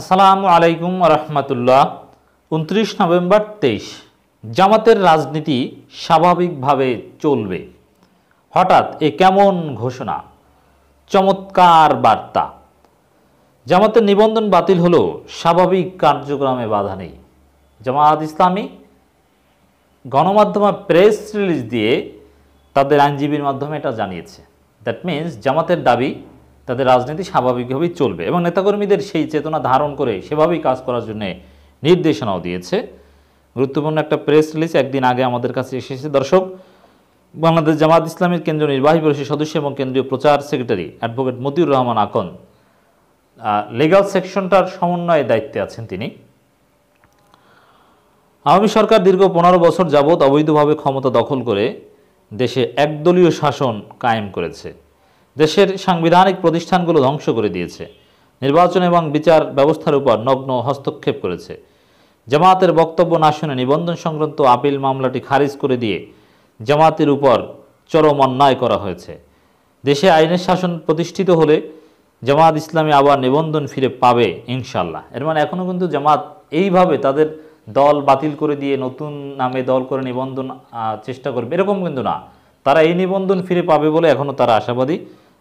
আসসালামু আলাইকুম রহমতুল্লাহ উনত্রিশ নভেম্বর তেইশ জামাতের রাজনীতি স্বাভাবিকভাবে চলবে হঠাৎ এ কেমন ঘোষণা চমৎকার বার্তা জামাতের নিবন্ধন বাতিল হলো স্বাভাবিক কার্যক্রমে বাধা নেই জামাত ইসলামী গণমাধ্যমে প্রেস রিলিজ দিয়ে তাদের আইনজীবীর মাধ্যমে এটা জানিয়েছে দ্যাট মিন্স জামাতের দাবি তাদের রাজনীতি স্বাভাবিকভাবেই চলবে এবং নেতাকর্মীদের সেই চেতনা ধারণ করে সেভাবেই কাজ করার জন্য নির্দেশনাও দিয়েছে গুরুত্বপূর্ণ একটা প্রেস রিলিজ একদিন আগে আমাদের কাছে এসেছে দর্শক বাংলাদেশ জামাত ইসলামের কেন্দ্রীয় নির্বাহী পরিষদের সদস্য এবং কেন্দ্রীয় প্রচার secretary advocate Motiur Rahman Akon legal সেকশনটার সমন্বয়ে দায়িত্বে আছেন তিনি আওয়ামী সরকার দীর্ঘ পনেরো বছর যাবৎ অবৈধভাবে ক্ষমতা দখল করে দেশে একদলীয় শাসন কায়েম করেছে দেশের সাংবিধানিক প্রতিষ্ঠানগুলো ধ্বংস করে দিয়েছে নির্বাচন এবং বিচার ব্যবস্থার উপর নগ্ন হস্তক্ষেপ করেছে জামাতের বক্তব্য না শুনে নিবন্ধন সংক্রান্ত আপিল মামলাটি খারিজ করে দিয়ে জামাতের উপর চরম অন্যায় করা হয়েছে দেশে আইনের শাসন প্রতিষ্ঠিত হলে জামাত ইসলামী আবার নিবন্ধন ফিরে পাবে ইনশাল্লাহ এর মানে এখনও কিন্তু জামাত এইভাবে তাদের দল বাতিল করে দিয়ে নতুন নামে দল করে নিবন্ধন চেষ্টা করবে এরকম কিন্তু না তারা এই নিবন্ধন ফিরে পাবে বলে এখনও তারা আশাবাদী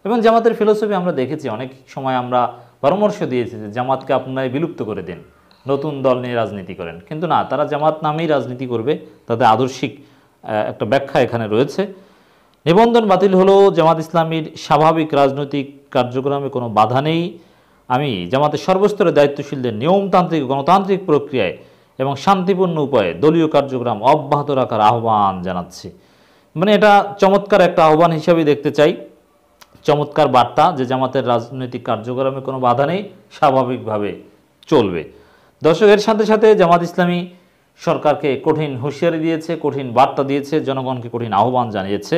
এবং জামাতের ফিলোসফি আমরা দেখেছি অনেক সময় আমরা পরামর্শ দিয়েছি যে জামাতকে আপনারাই বিলুপ্ত করে দিন নতুন দল নিয়ে রাজনীতি করেন কিন্তু না তারা জামাত নামেই রাজনীতি করবে তাদের আদর্শিক একটা ব্যাখ্যা এখানে রয়েছে নিবন্ধন বাতিল হলো জামাত ইসলামীর স্বাভাবিক রাজনৈতিক কার্যক্রমে কোনো বাধা নেই আমি জামাতের সর্বস্তরে দায়িত্বশীলদের নিয়মতান্ত্রিক গণতান্ত্রিক প্রক্রিয়ায় এবং শান্তিপূর্ণ উপায়ে দলীয় কার্যক্রম অব্যাহত রাখার আহ্বান জানাচ্ছি মানে এটা চমৎকার একটা আহ্বান হিসাবে দেখতে চাই চমৎকার বার্তা যে জামাতের রাজনৈতিক কার্যক্রমে কোনো বাধা নেই স্বাভাবিকভাবে চলবে দর্শকের সাথে সাথে জামাত ইসলামী সরকারকে কঠিন হুঁশিয়ারি দিয়েছে কঠিন বার্তা দিয়েছে জনগণকে কঠিন আহ্বান জানিয়েছে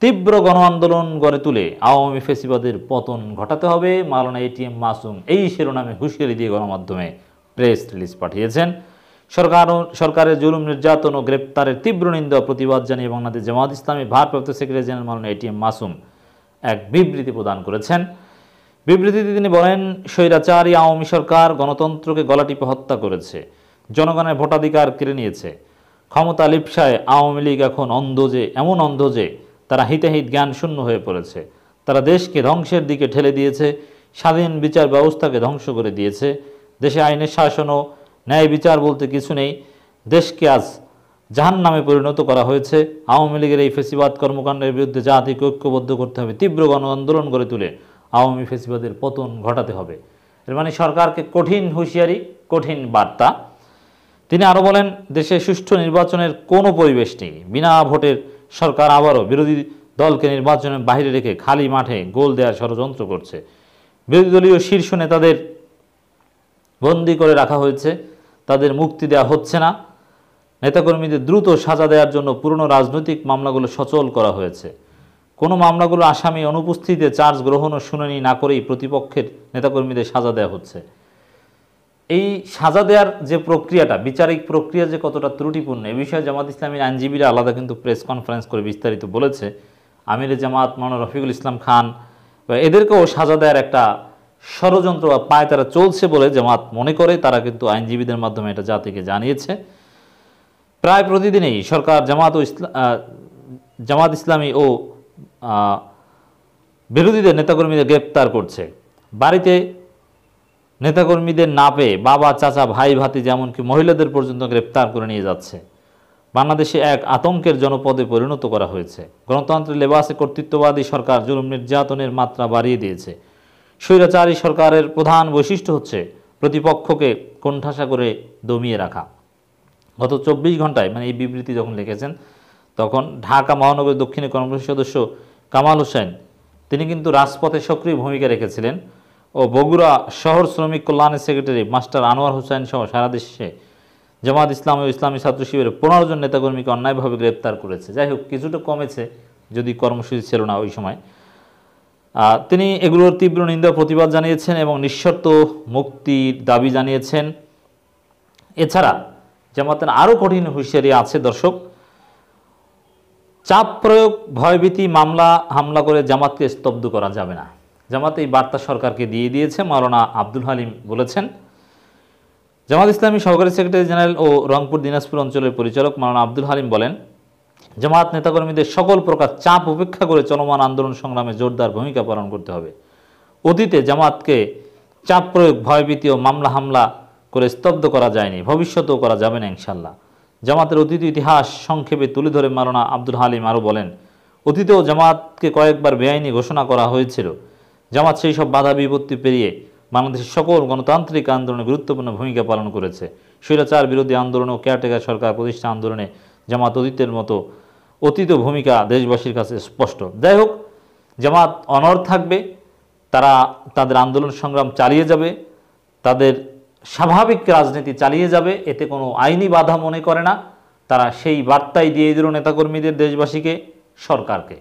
তীব্র গণ আন্দোলন গড়ে তুলে আওয়ামী ফেসিবাদের পতন ঘটাতে হবে মালানা এটিএম মাসুম এই শিরোনামে হুঁশিয়ারি দিয়ে গণমাধ্যমে প্রেস রিলিজ পাঠিয়েছেন সরকার সরকারের জুলুম নির্যাতন ও গ্রেপ্তারের তীব্র নিন্দা প্রতিবাদ জানিয়ে বাংলাদেশ জামাত ইসলামী ভারপ্রাপ্ত secretary general Maulana ATM Masum এক বিবৃতি প্রদান করেছেন বিবৃতিতে তিনি বলেন স্বৈরাচারী আওয়ামী সরকার গণতন্ত্রকে গলাটিপে হত্যা করেছে জনগণের ভোটাধিকার কেড়ে নিয়েছে ক্ষমতা লিপসায় আওয়ামী লীগ এখন অন্ধ যে এমন অন্ধ যে তারা হিতাহিত জ্ঞান শূন্য হয়ে পড়েছে তারা দেশকে ধ্বংসের দিকে ঠেলে দিয়েছে স্বাধীন বিচার ব্যবস্থাকে ধ্বংস করে দিয়েছে দেশে আইনের শাসন ও ন্যায় বিচার বলতে কিছু নেই দেশকে আজ জাহান নামে পরিণত করা হয়েছে আওয়ামী লীগের এই ফেসিবাদ কর্মকাণ্ডের বিরুদ্ধে জাতিকে ঐক্যবদ্ধ করতে হবে তীব্র গণ আন্দোলন গড়ে তুলে আওয়ামী ফেসিবাদের পতন ঘটাতে হবে এর মানে সরকারকে কঠিন হুঁশিয়ারি কঠিন বার্তা তিনি আরও বলেন দেশে সুষ্ঠু নির্বাচনের কোনো পরিবেশ নেই বিনা ভোটের সরকার আবারও বিরোধী দলকে নির্বাচনের বাইরে রেখে খালি মাঠে গোল দেওয়ার ষড়যন্ত্র করছে বিরোধী দলীয় শীর্ষ নেতাদের বন্দি করে রাখা হয়েছে তাদের মুক্তি দেওয়া হচ্ছে না নেতাকর্মীদের দ্রুত সাজা দেওয়ার জন্য পুরনো রাজনৈতিক মামলাগুলো সচল করা হয়েছে কোনো মামলাগুলো আসামি অনুপস্থিতিতে চার্জ গ্রহণ ও শুনানি না করেই প্রতিপক্ষের নেতাকর্মীদের সাজা দেওয়া হচ্ছে এই সাজা দেওয়ার যে প্রক্রিয়াটা বিচারিক প্রক্রিয়া যে কতটা ত্রুটিপূর্ণ এ বিষয়ে জামাত ইসলামের আইনজীবীরা আলাদা কিন্তু প্রেস কনফারেন্স করে বিস্তারিত বলেছে আমিরে জামাত মানো রফিকুল ইসলাম খান বা এদেরকেও সাজা দেওয়ার একটা ষড়যন্ত্র বা পায় তারা চলছে বলে জামাত মনে করে তারা কিন্তু আইনজীবীদের মাধ্যমে এটা জাতিকে জানিয়েছে প্রায় প্রতিদিনই সরকার জামাত ও জামাত ইসলামী ও বিরোধীদের নেতাকর্মীদের গ্রেপ্তার করছে বাড়িতে নেতাকর্মীদের না পেয়ে বাবা চাচা ভাই ভাতি যেমনকি মহিলাদের পর্যন্ত গ্রেপ্তার করে নিয়ে যাচ্ছে বাংলাদেশে এক আতঙ্কের জনপদে পরিণত করা হয়েছে গণতন্ত্রের লেবাসে কর্তৃত্ববাদী সরকার জুলুম নির্যাতনের মাত্রা বাড়িয়ে দিয়েছে স্বৈরাচারী সরকারের প্রধান বৈশিষ্ট্য হচ্ছে প্রতিপক্ষকে কোণঠাসা করে দমিয়ে রাখা গত চব্বিশ ঘন্টায় মানে এই বিবৃতি যখন লিখেছেন তখন ঢাকা মহানগর দক্ষিণের কর্মসূচি সদস্য কামাল হোসেন তিনি কিন্তু রাজপথে সক্রিয় ভূমিকা রেখেছিলেন ও বগুড়া শহর শ্রমিক কল্যাণের সেক্রেটারি মাস্টার আনোয়ার হোসেন সহ সারা দেশে জামাত ইসলাম ও ইসলামী ছাত্র শিবিরের পনেরো জন নেতাকর্মীকে অন্যায়ভাবে গ্রেপ্তার করেছে যাই হোক কিছুটা কমেছে যদি কর্মসূচি ছিল না ওই সময় তিনি এগুলোর তীব্র নিন্দা প্রতিবাদ জানিয়েছেন এবং নিঃশর্ত মুক্তির দাবি জানিয়েছেন এছাড়া জামাতের আরও কঠিন হুঁশিয়ারি আছে দর্শক চাপ প্রয়োগ ভয়ভীতি মামলা হামলা করে জামাতকে স্তব্ধ করা যাবে না জামাত এই বার্তা সরকারকে দিয়ে দিয়েছে মাওলানা আব্দুল হালিম বলেছেন জামাত ইসলামী সহকারী সেক্রেটারি জেনারেল ও রংপুর দিনাজপুর অঞ্চলের পরিচালক মাওলানা আব্দুল হালিম বলেন জামাত নেতাকর্মীদের সকল প্রকার চাপ উপেক্ষা করে চলমান আন্দোলন সংগ্রামে জোরদার ভূমিকা পালন করতে হবে অতীতে জামাতকে চাপ প্রয়োগ ভয়ভীতি ও মামলা হামলা করে স্তব্ধ করা যায়নি ভবিষ্যতেও করা যাবে না ইনশাল্লাহ জামাতের অতীত ইতিহাস সংক্ষেপে তুলে ধরে মারোনা আব্দুল হালিম আরও বলেন অতীতেও জামাতকে কয়েকবার বেআইনি ঘোষণা করা হয়েছিল জামাত সেই সব বাধা বিপত্তি পেরিয়ে বাংলাদেশের সকল গণতান্ত্রিক আন্দোলনে গুরুত্বপূর্ণ ভূমিকা পালন করেছে স্বৈরাচার বিরোধী আন্দোলন ও কেয়ারটেকার সরকার প্রতিষ্ঠা আন্দোলনে জামাত অতীতের মতো অতীত ভূমিকা দেশবাসীর কাছে স্পষ্ট যাই হোক জামাত অনর থাকবে তারা তাদের আন্দোলন সংগ্রাম চালিয়ে যাবে তাদের স্বাভাবিক রাজনীতি চালিয়ে যাবে এতে কোনো আইনি বাধা মনে করে না তারা সেই বার্তাই দিয়ে দিল নেতাকর্মীদের দেশবাসীকে সরকারকে